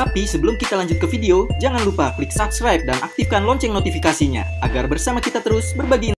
Tapi sebelum kita lanjut ke video, jangan lupa klik subscribe dan aktifkan lonceng notifikasinya agar bersama kita terus berbagi